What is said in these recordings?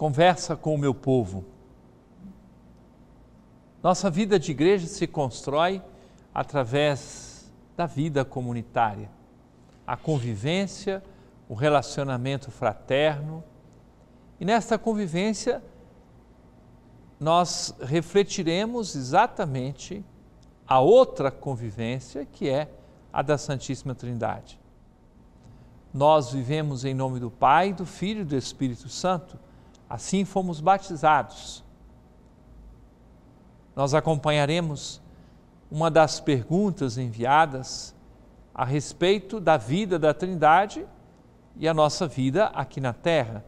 conversa com o meu povo. Nossa vida de igreja se constrói através da vida comunitária, a convivência, o relacionamento fraterno. E nesta convivência, nós refletiremos exatamente a outra convivência que é a da Santíssima Trindade. Nós vivemos em nome do Pai, do Filho e do Espírito Santo Assim fomos batizados. Nós acompanharemos uma das perguntas enviadas a respeito da vida da Trindade e a nossa vida aqui na Terra.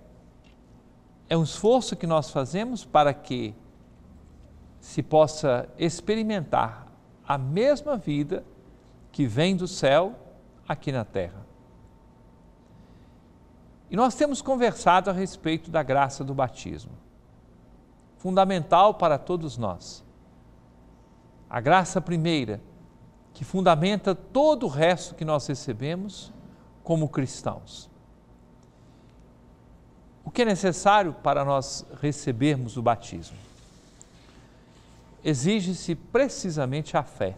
É um esforço que nós fazemos para que se possa experimentar a mesma vida que vem do céu aqui na Terra. E nós temos conversado a respeito da graça do batismo, fundamental para todos nós. A graça primeira, que fundamenta todo o resto que nós recebemos como cristãos. O que é necessário para nós recebermos o batismo? Exige-se precisamente a fé.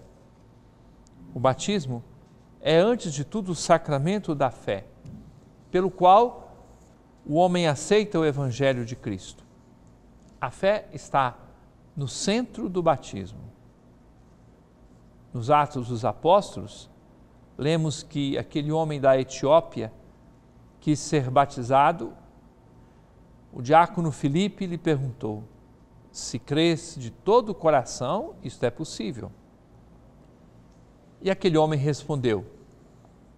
O batismo é, antes de tudo, o sacramento da fé, pelo qual o homem aceita o Evangelho de Cristo. A fé está no centro do batismo. Nos Atos dos Apóstolos, lemos que aquele homem da Etiópia quis ser batizado. O diácono Filipe lhe perguntou: Se crês de todo o coração, isto é possível. E aquele homem respondeu: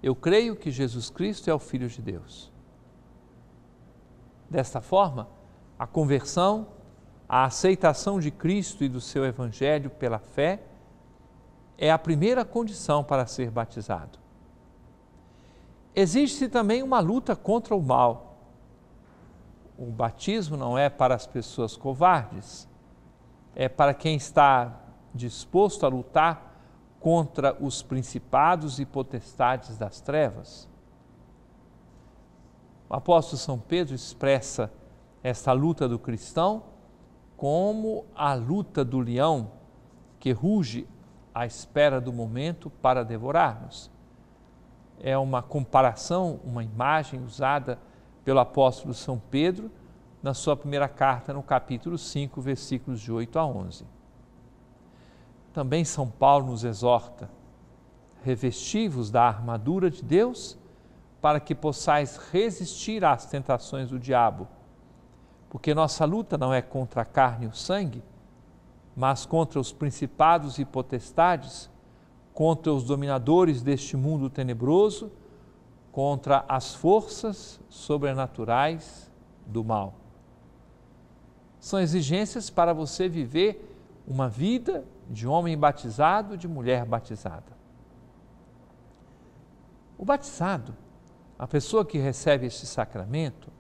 Eu creio que Jesus Cristo é o Filho de Deus. Desta forma, a conversão, a aceitação de Cristo e do seu Evangelho pela fé é a primeira condição para ser batizado. Existe também uma luta contra o mal. O batismo não é para as pessoas covardes, é para quem está disposto a lutar contra os principados e potestades das trevas. O apóstolo São Pedro expressa esta luta do cristão como a luta do leão que ruge à espera do momento para devorar-nos. É uma comparação, uma imagem usada pelo apóstolo São Pedro na sua primeira carta, no capítulo 5, versículos de 8 a 11. Também São Paulo nos exorta: revestivos da armadura de Deus para que possais resistir às tentações do diabo. Porque nossa luta não é contra a carne e o sangue, mas contra os principados e potestades, contra os dominadores deste mundo tenebroso, contra as forças sobrenaturais do mal. São exigências para você viver uma vida de homem batizado, de mulher batizada. O batizado a pessoa que recebe este sacramento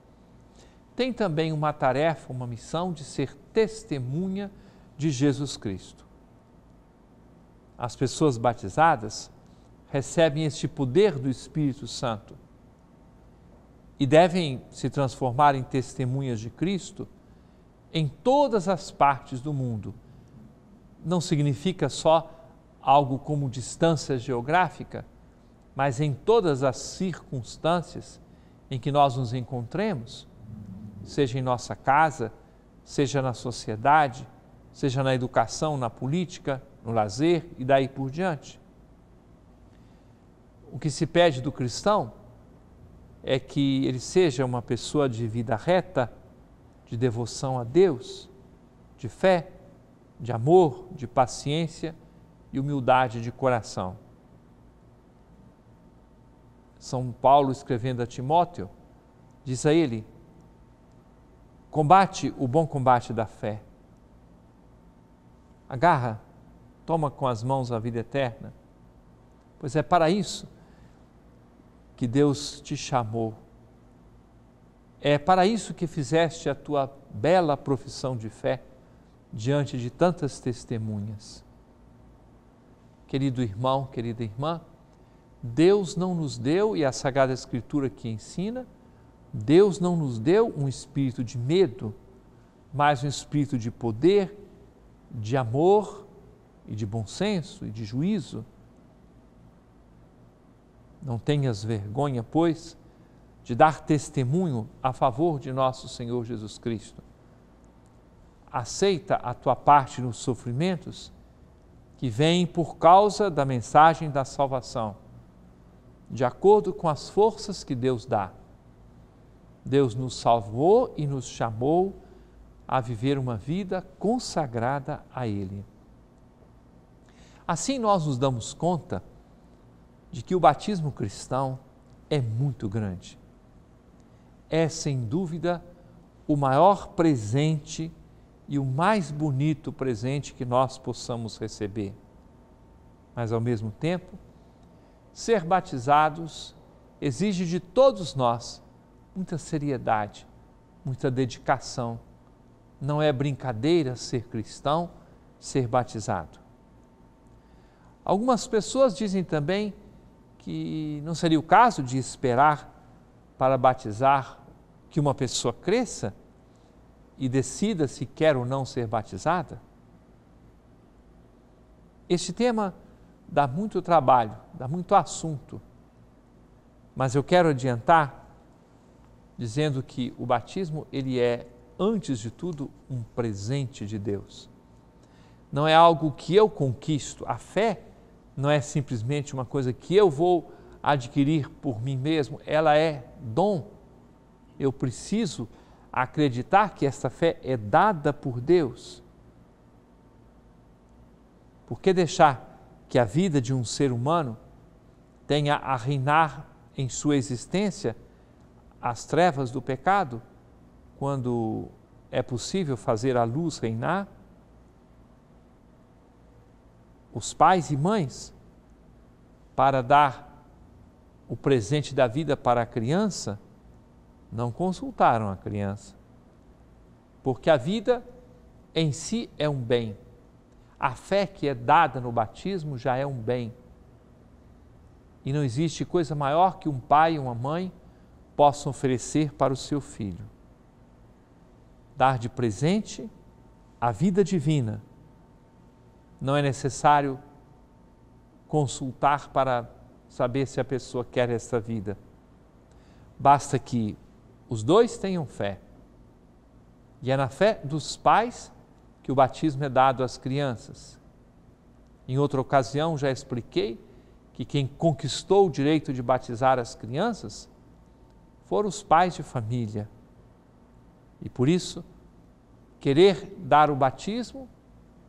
tem também uma tarefa, uma missão de ser testemunha de Jesus Cristo. As pessoas batizadas recebem este poder do Espírito Santo e devem se transformar em testemunhas de Cristo em todas as partes do mundo. Não significa só algo como distância geográfica, mas em todas as circunstâncias em que nós nos encontremos, seja em nossa casa, seja na sociedade, seja na educação, na política, no lazer e daí por diante. O que se pede do cristão é que ele seja uma pessoa de vida reta, de devoção a Deus, de fé, de amor, de paciência e humildade de coração. São Paulo escrevendo a Timóteo, diz a ele: combate o bom combate da fé. Agarra, toma com as mãos a vida eterna, pois é para isso que Deus te chamou. É para isso que fizeste a tua bela profissão de fé diante de tantas testemunhas. Querido irmão, querida irmã, Deus não nos deu, e a Sagrada Escritura que ensina, Deus não nos deu um espírito de medo, mas um espírito de poder, de amor e de bom senso e de juízo. Não tenhas vergonha, pois, de dar testemunho a favor de nosso Senhor Jesus Cristo. Aceita a tua parte nos sofrimentos que vêm por causa da mensagem da salvação de acordo com as forças que Deus dá. Deus nos salvou e nos chamou a viver uma vida consagrada a Ele. Assim nós nos damos conta de que o batismo cristão é muito grande. É, sem dúvida, o maior presente e o mais bonito presente que nós possamos receber. Mas, ao mesmo tempo, ser batizados exige de todos nós muita seriedade, muita dedicação. Não é brincadeira ser cristão, ser batizado. Algumas pessoas dizem também que não seria o caso de esperar para batizar que uma pessoa cresça e decida se quer ou não ser batizada? Este tema dá muito trabalho, dá muito assunto. Mas eu quero adiantar dizendo que o batismo ele é antes de tudo um presente de Deus. Não é algo que eu conquisto. A fé não é simplesmente uma coisa que eu vou adquirir por mim mesmo, ela é dom. Eu preciso acreditar que essa fé é dada por Deus. Por que deixar que a vida de um ser humano tenha a reinar em sua existência as trevas do pecado, quando é possível fazer a luz reinar? Os pais e mães, para dar o presente da vida para a criança, não consultaram a criança. Porque a vida em si é um bem a fé que é dada no batismo já é um bem. E não existe coisa maior que um pai e uma mãe possam oferecer para o seu filho. Dar de presente a vida divina. Não é necessário consultar para saber se a pessoa quer essa vida. Basta que os dois tenham fé. E é na fé dos pais que o batismo é dado às crianças. Em outra ocasião já expliquei que quem conquistou o direito de batizar as crianças foram os pais de família. E por isso, querer dar o batismo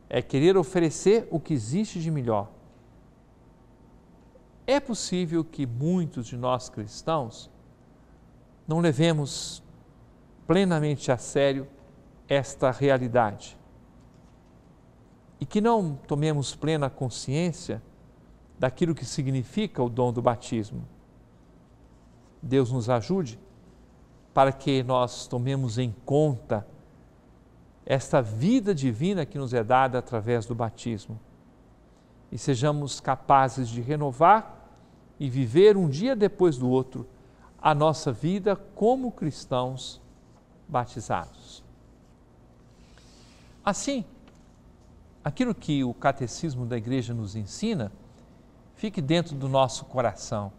é querer oferecer o que existe de melhor. É possível que muitos de nós cristãos não levemos plenamente a sério esta realidade e que não tomemos plena consciência daquilo que significa o dom do batismo. Deus nos ajude para que nós tomemos em conta esta vida divina que nos é dada através do batismo e sejamos capazes de renovar e viver um dia depois do outro a nossa vida como cristãos batizados. Assim, aquilo que o catecismo da igreja nos ensina fique dentro do nosso coração.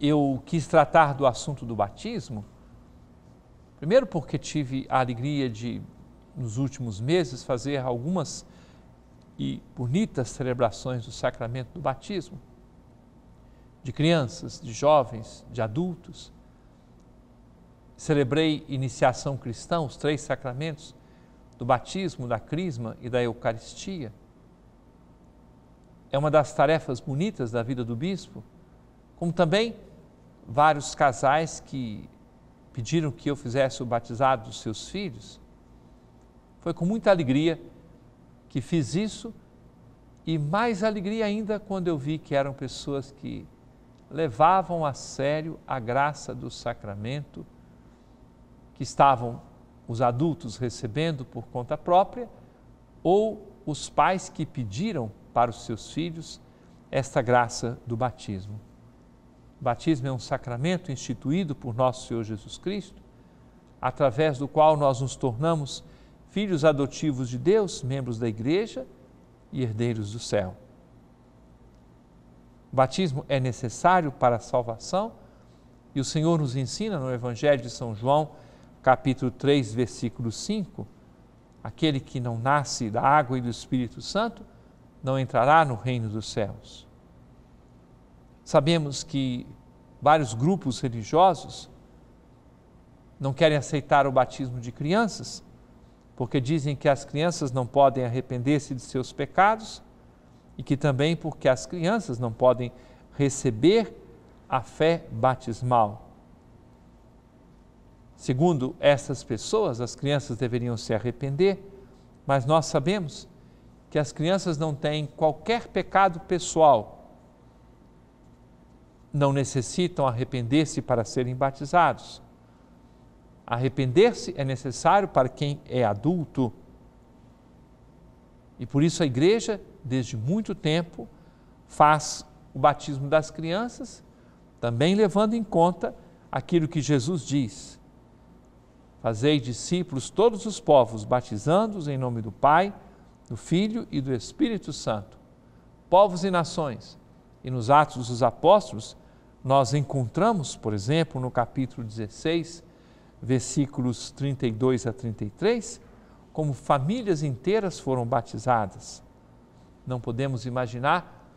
Eu quis tratar do assunto do batismo, primeiro porque tive a alegria de, nos últimos meses, fazer algumas e bonitas celebrações do sacramento do batismo, de crianças, de jovens, de adultos. Celebrei iniciação cristã, os três sacramentos, do batismo, da crisma e da Eucaristia. É uma das tarefas bonitas da vida do bispo, como também vários casais que pediram que eu fizesse o batizado dos seus filhos. Foi com muita alegria que fiz isso e mais alegria ainda quando eu vi que eram pessoas que levavam a sério a graça do sacramento, que estavam os adultos recebendo por conta própria ou os pais que pediram para os seus filhos esta graça do batismo. O batismo é um sacramento instituído por nosso Senhor Jesus Cristo, através do qual nós nos tornamos filhos adotivos de Deus, membros da igreja e herdeiros do céu. O batismo é necessário para a salvação e o Senhor nos ensina no Evangelho de São João capítulo 3, versículo 5, aquele que não nasce da água e do Espírito Santo não entrará no reino dos céus. Sabemos que vários grupos religiosos não querem aceitar o batismo de crianças, porque dizem que as crianças não podem arrepender-se de seus pecados e que também porque as crianças não podem receber a fé batismal. Segundo essas pessoas, as crianças deveriam se arrepender, mas nós sabemos que as crianças não têm qualquer pecado pessoal, não necessitam arrepender-se para serem batizados. Arrepender-se é necessário para quem é adulto. E por isso a igreja, desde muito tempo, faz o batismo das crianças, também levando em conta aquilo que Jesus diz Fazei discípulos todos os povos, batizando-os em nome do Pai, do Filho e do Espírito Santo. Povos e nações. E nos Atos dos Apóstolos, nós encontramos, por exemplo, no capítulo 16, versículos 32 a 33, como famílias inteiras foram batizadas. Não podemos imaginar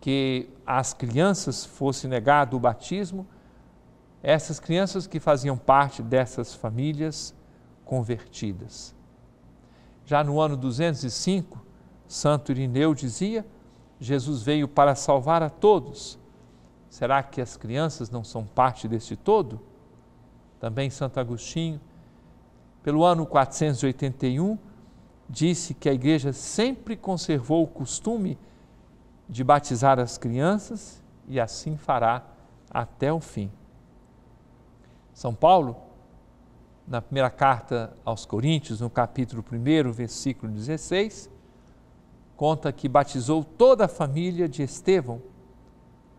que às crianças fosse negado o batismo essas crianças que faziam parte dessas famílias convertidas. Já no ano 205, Santo Irineu dizia: Jesus veio para salvar a todos. Será que as crianças não são parte deste todo? Também Santo Agostinho, pelo ano 481, disse que a igreja sempre conservou o costume de batizar as crianças e assim fará até o fim. São Paulo, na primeira carta aos Coríntios, no capítulo 1, versículo 16, conta que batizou toda a família de Estevão.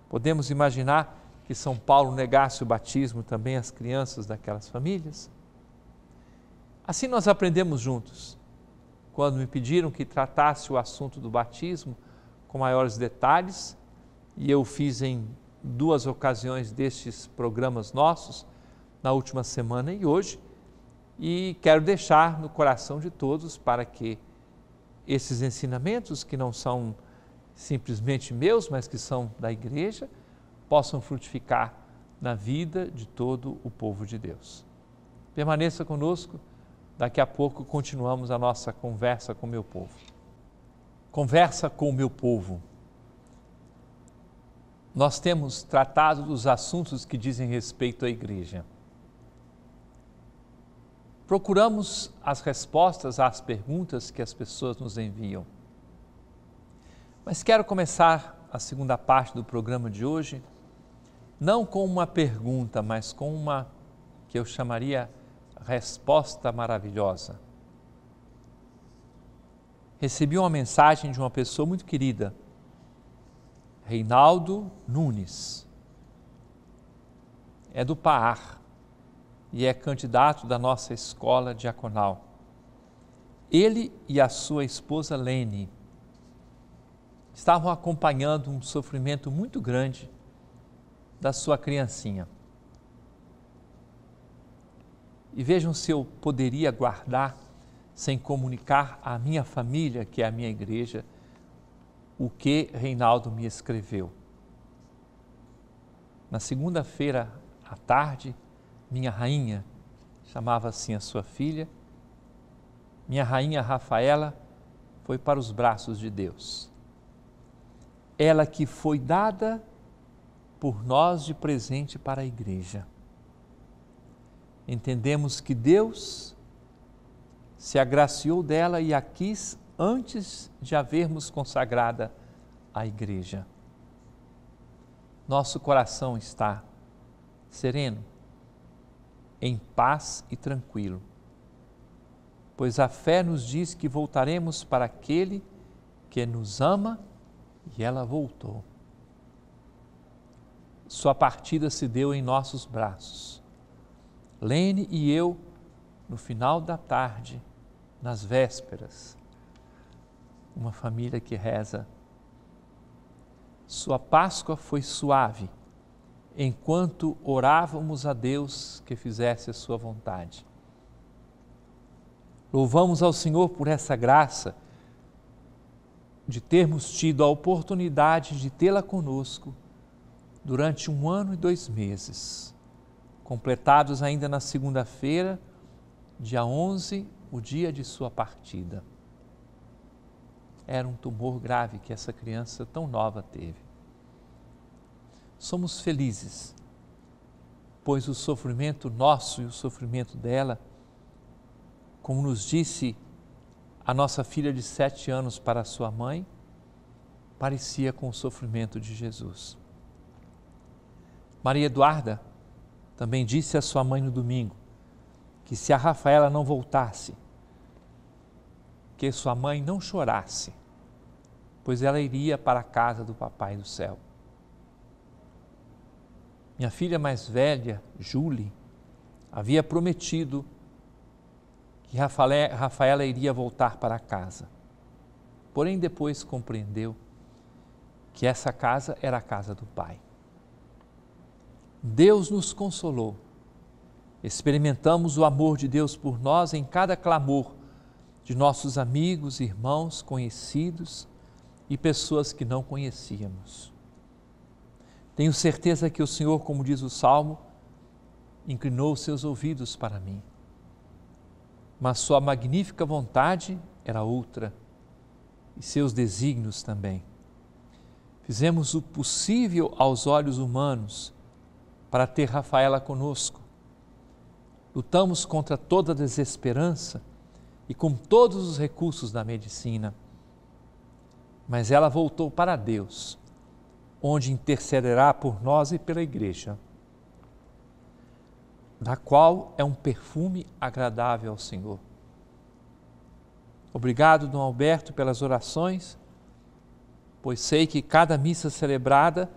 Podemos imaginar que São Paulo negasse o batismo também às crianças daquelas famílias? Assim nós aprendemos juntos. Quando me pediram que tratasse o assunto do batismo com maiores detalhes, e eu fiz em duas ocasiões destes programas nossos, na última semana e hoje, e quero deixar no coração de todos para que esses ensinamentos, que não são simplesmente meus, mas que são da igreja, possam frutificar na vida de todo o povo de Deus. Permaneça conosco, daqui a pouco continuamos a nossa conversa com o meu povo. Conversa com o meu povo. Nós temos tratado dos assuntos que dizem respeito à igreja procuramos as respostas às perguntas que as pessoas nos enviam. Mas quero começar a segunda parte do programa de hoje não com uma pergunta, mas com uma que eu chamaria resposta maravilhosa. Recebi uma mensagem de uma pessoa muito querida, Reinaldo Nunes. É do Paar, e é candidato da nossa escola diaconal. Ele e a sua esposa Lene estavam acompanhando um sofrimento muito grande da sua criancinha. E vejam se eu poderia guardar, sem comunicar à minha família, que é a minha igreja, o que Reinaldo me escreveu. Na segunda-feira à tarde, minha rainha, chamava assim a sua filha, minha rainha Rafaela foi para os braços de Deus. Ela que foi dada por nós de presente para a igreja. Entendemos que Deus se agraciou dela e a quis antes de havermos consagrada a igreja. Nosso coração está sereno, em paz e tranquilo. Pois a fé nos diz que voltaremos para aquele que nos ama e ela voltou. Sua partida se deu em nossos braços. Lene e eu, no final da tarde, nas vésperas, uma família que reza. Sua Páscoa foi suave enquanto orávamos a Deus que fizesse a sua vontade. Louvamos ao Senhor por essa graça de termos tido a oportunidade de tê-la conosco durante um ano e dois meses, completados ainda na segunda-feira, dia 11, o dia de sua partida. Era um tumor grave que essa criança tão nova teve somos felizes, pois o sofrimento nosso e o sofrimento dela, como nos disse a nossa filha de sete anos para sua mãe, parecia com o sofrimento de Jesus. Maria Eduarda também disse à sua mãe no domingo que se a Rafaela não voltasse, que sua mãe não chorasse, pois ela iria para a casa do Papai do Céu. Minha filha mais velha, Julie, havia prometido que Rafaela iria voltar para casa. Porém, depois compreendeu que essa casa era a casa do Pai. Deus nos consolou. Experimentamos o amor de Deus por nós em cada clamor de nossos amigos, irmãos, conhecidos e pessoas que não conhecíamos. Tenho certeza que o Senhor, como diz o salmo, inclinou os seus ouvidos para mim. Mas sua magnífica vontade era outra, e seus desígnios também. Fizemos o possível aos olhos humanos para ter Rafaela conosco. Lutamos contra toda desesperança e com todos os recursos da medicina. Mas ela voltou para Deus onde intercederá por nós e pela Igreja, da qual é um perfume agradável ao Senhor. Obrigado, Dom Alberto, pelas orações, pois sei que cada missa celebrada,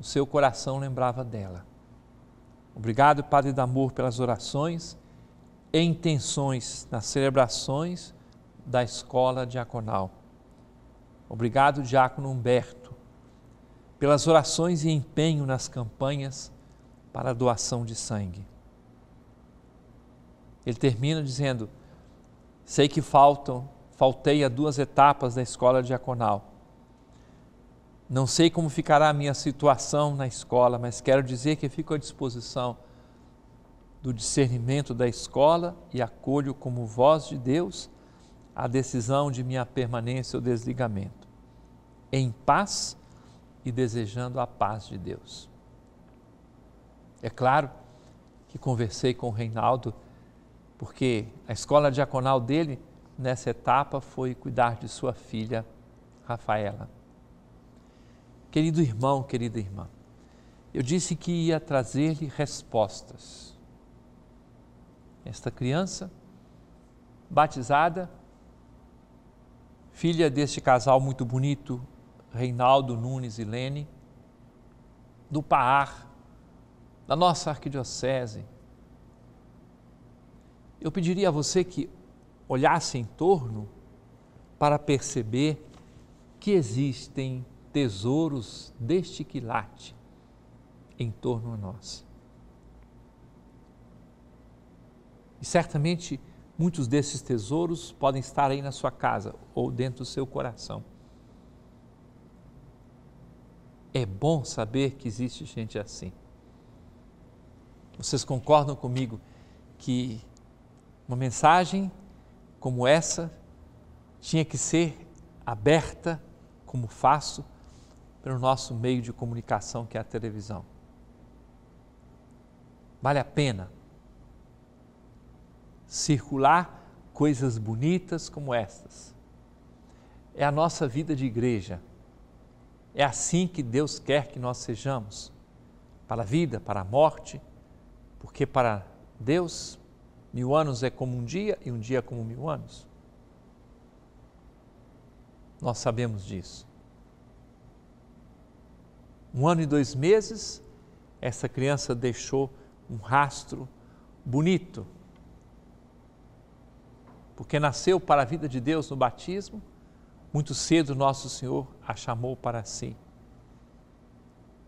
o seu coração lembrava dela. Obrigado, Padre Damor, pelas orações e intenções nas celebrações da escola diaconal. Obrigado, Diácono Humberto pelas orações e empenho nas campanhas para a doação de sangue. Ele termina dizendo: Sei que faltam, faltei a duas etapas da escola diaconal. Não sei como ficará a minha situação na escola, mas quero dizer que fico à disposição do discernimento da escola e acolho como voz de Deus a decisão de minha permanência ou desligamento. Em paz, e desejando a paz de Deus. É claro que conversei com o Reinaldo, porque a escola diaconal dele, nessa etapa, foi cuidar de sua filha, Rafaela. Querido irmão, querida irmã, eu disse que ia trazer-lhe respostas. Esta criança, batizada, filha deste casal muito bonito, Reinaldo Nunes e Lene, do PAAR, da nossa arquidiocese. Eu pediria a você que olhasse em torno para perceber que existem tesouros deste quilate em torno a nós. E certamente muitos desses tesouros podem estar aí na sua casa ou dentro do seu coração. É bom saber que existe gente assim. Vocês concordam comigo que uma mensagem como essa tinha que ser aberta, como faço, pelo nosso meio de comunicação que é a televisão. Vale a pena circular coisas bonitas como estas. É a nossa vida de igreja. É assim que Deus quer que nós sejamos, para a vida, para a morte, porque para Deus mil anos é como um dia e um dia é como mil anos. Nós sabemos disso. Um ano e dois meses, essa criança deixou um rastro bonito, porque nasceu para a vida de Deus no batismo muito cedo nosso Senhor a chamou para si.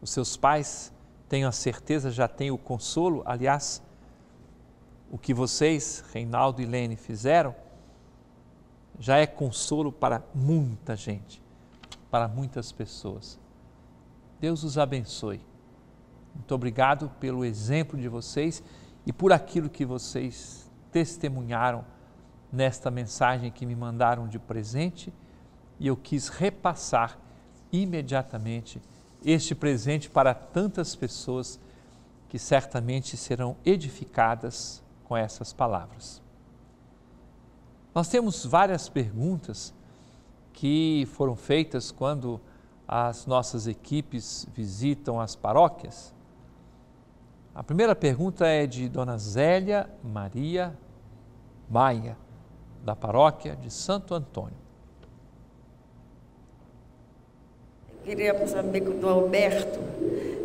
Os seus pais, tenho a certeza, já têm o consolo. Aliás, o que vocês, Reinaldo e Lene, fizeram já é consolo para muita gente, para muitas pessoas. Deus os abençoe. Muito obrigado pelo exemplo de vocês e por aquilo que vocês testemunharam nesta mensagem que me mandaram de presente e eu quis repassar imediatamente este presente para tantas pessoas que certamente serão edificadas com essas palavras. Nós temos várias perguntas que foram feitas quando as nossas equipes visitam as paróquias. A primeira pergunta é de Dona Zélia Maria Maia, da paróquia de Santo Antônio. queria saber com do Alberto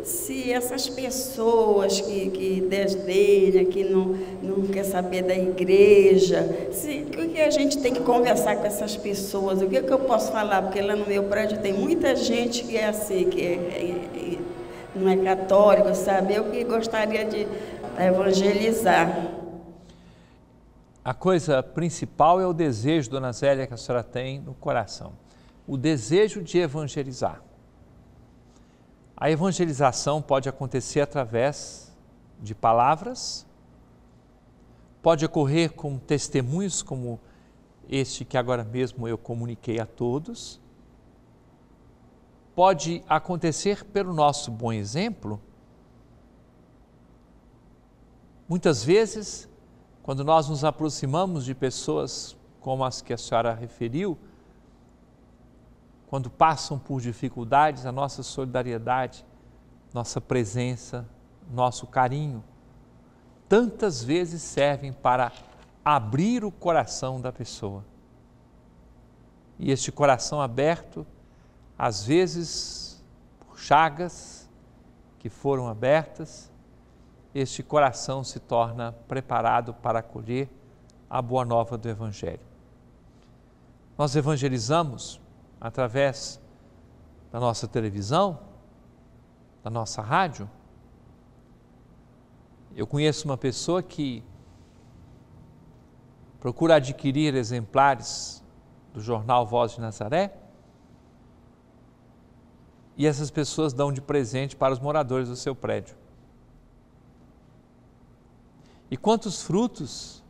se essas pessoas que, que desdenham, que não, não quer saber da igreja, se, o que a gente tem que conversar com essas pessoas, o que, é que eu posso falar, porque lá no meu prédio tem muita gente que é assim, que é, é, é, não é católico, sabe? Eu que gostaria de evangelizar. A coisa principal é o desejo, dona Zélia, que a senhora tem no coração. O desejo de evangelizar. A evangelização pode acontecer através de palavras, pode ocorrer com testemunhos como este que agora mesmo eu comuniquei a todos, pode acontecer pelo nosso bom exemplo. Muitas vezes, quando nós nos aproximamos de pessoas como as que a senhora referiu, quando passam por dificuldades, a nossa solidariedade, nossa presença, nosso carinho, tantas vezes servem para abrir o coração da pessoa. E este coração aberto, às vezes por chagas que foram abertas, este coração se torna preparado para acolher a boa nova do Evangelho. Nós evangelizamos através da nossa televisão, da nossa rádio. Eu conheço uma pessoa que procura adquirir exemplares do jornal Voz de Nazaré e essas pessoas dão de presente para os moradores do seu prédio. E quantos frutos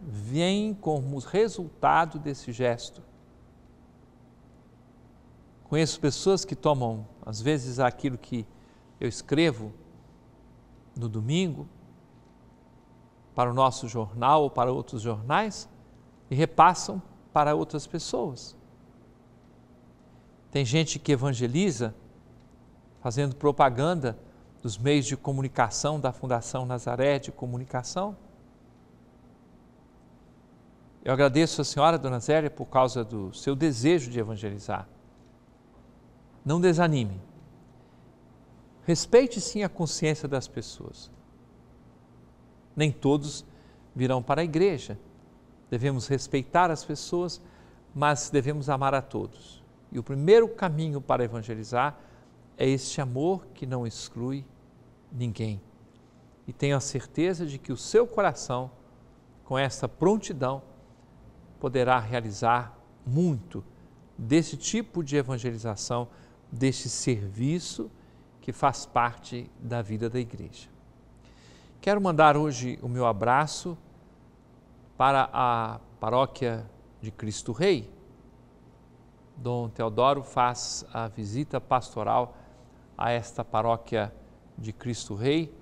vêm como resultado desse gesto? Conheço pessoas que tomam, às vezes, aquilo que eu escrevo no domingo para o nosso jornal ou para outros jornais e repassam para outras pessoas. Tem gente que evangeliza fazendo propaganda dos meios de comunicação da Fundação Nazaré de Comunicação. Eu agradeço a senhora, dona Zélia, por causa do seu desejo de evangelizar. Não desanime. Respeite sim a consciência das pessoas. Nem todos virão para a igreja. Devemos respeitar as pessoas, mas devemos amar a todos. E o primeiro caminho para evangelizar é este amor que não exclui ninguém. E tenho a certeza de que o seu coração, com esta prontidão, poderá realizar muito desse tipo de evangelização deste serviço que faz parte da vida da igreja. Quero mandar hoje o meu abraço para a paróquia de Cristo Rei. Dom Teodoro faz a visita pastoral a esta paróquia de Cristo Rei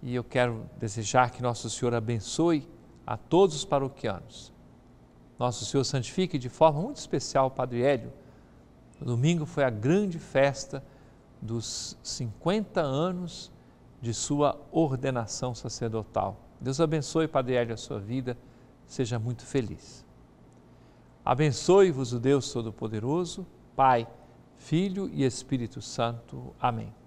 e eu quero desejar que Nosso Senhor abençoe a todos os paroquianos. Nosso Senhor santifique de forma muito especial o Padre Hélio, no domingo foi a grande festa dos 50 anos de sua ordenação sacerdotal. Deus abençoe, Padre Hélio, a sua vida, seja muito feliz. Abençoe-vos o Deus Todo-Poderoso, Pai, Filho e Espírito Santo. Amém.